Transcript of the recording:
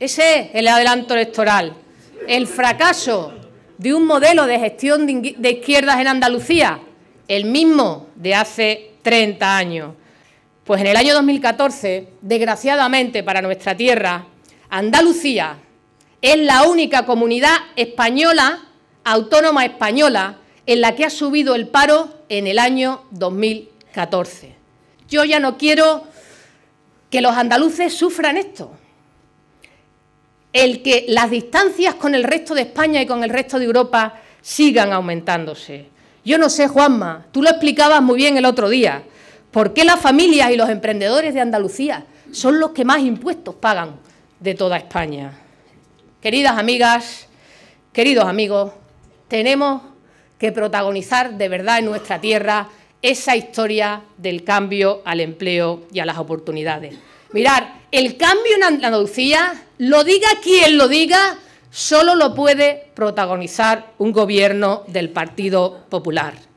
Ese es el adelanto electoral, el fracaso de un modelo de gestión de izquierdas en Andalucía, el mismo de hace 30 años. Pues en el año 2014, desgraciadamente para nuestra tierra, Andalucía es la única comunidad española, autónoma española, en la que ha subido el paro en el año 2014. Yo ya no quiero que los andaluces sufran esto el que las distancias con el resto de España y con el resto de Europa sigan aumentándose. Yo no sé, Juanma, tú lo explicabas muy bien el otro día, por qué las familias y los emprendedores de Andalucía son los que más impuestos pagan de toda España. Queridas amigas, queridos amigos, tenemos que protagonizar de verdad en nuestra tierra esa historia del cambio al empleo y a las oportunidades. Mirar, el cambio en Andalucía, lo diga quien lo diga, solo lo puede protagonizar un gobierno del Partido Popular.